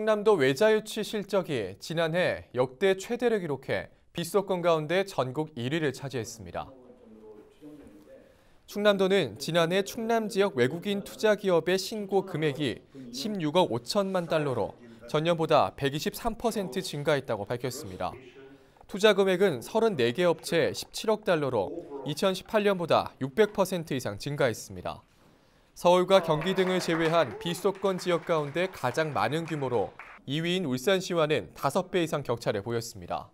충남도 외자유치 실적이 지난해 역대 최대를 기록해 빗소권 가운데 전국 1위를 차지했습니다. 충남도는 지난해 충남 지역 외국인 투자 기업의 신고 금액이 16억 5천만 달러로 전년보다 123% 증가했다고 밝혔습니다. 투자 금액은 34개 업체 17억 달러로 2018년보다 600% 이상 증가했습니다. 서울과 어. 경기 등을 제외한 비수도권 지역 가운데 가장 많은 규모로 2위인 울산시와는 5배 이상 격차를 보였습니다.